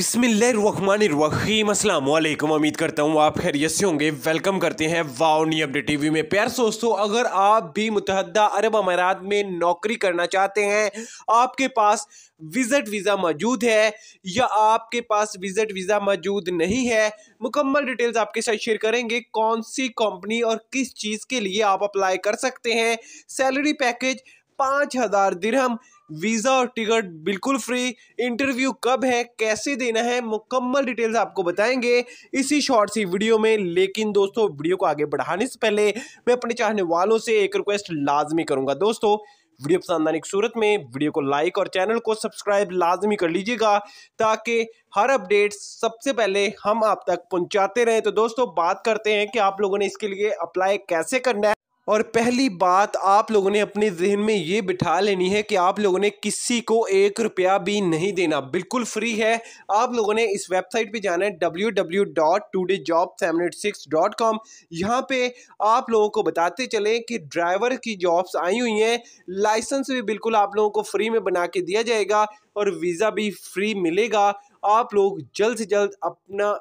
अस्सलाम वालेकुम उम्मीद करता हूँ आप खैरियत से होंगे वेलकम करते हैं वाउनी अपडेट टीवी में प्यार दोस्तों अगर आप भी मुतहदा अरब अमारात में नौकरी करना चाहते हैं आपके पास विज़िट वीज़ा मौजूद है या आपके पास विज़िट वीज़ा मौजूद नहीं है मुकम्मल डिटेल्स आपके साथ शेयर करेंगे कौन सी कंपनी और किस चीज़ के लिए आप अप्लाई कर सकते हैं सैलरी पैकेज पाँच हज़ार दिरहम वीज़ा और टिकट बिल्कुल फ्री इंटरव्यू कब है कैसे देना है मुकम्मल डिटेल्स आपको बताएंगे इसी शॉर्ट सी वीडियो में लेकिन दोस्तों वीडियो को आगे बढ़ाने से पहले मैं अपने चाहने वालों से एक रिक्वेस्ट लाजमी करूंगा दोस्तों वीडियो पसंद आने की सूरत में वीडियो को लाइक और चैनल को सब्सक्राइब लाजमी कर लीजिएगा ताकि हर अपडेट सबसे पहले हम आप तक पहुंचाते रहे तो दोस्तों बात करते हैं कि आप लोगों ने इसके लिए अप्लाई कैसे करना है और पहली बात आप लोगों ने अपने जहन में ये बिठा लेनी है कि आप लोगों ने किसी को एक रुपया भी नहीं देना बिल्कुल फ्री है आप लोगों ने इस वेबसाइट पे जाना है W W dot today job seven eight six dot com यहाँ पर आप लोगों को बताते चलें कि ड्राइवर की जॉब्स आई हुई हैं लाइसेंस भी बिल्कुल आप लोगों को फ्री में बना के दिया जाएगा और वीज़ा भी फ्री मिलेगा आप लोग जल्द से जल्द अपना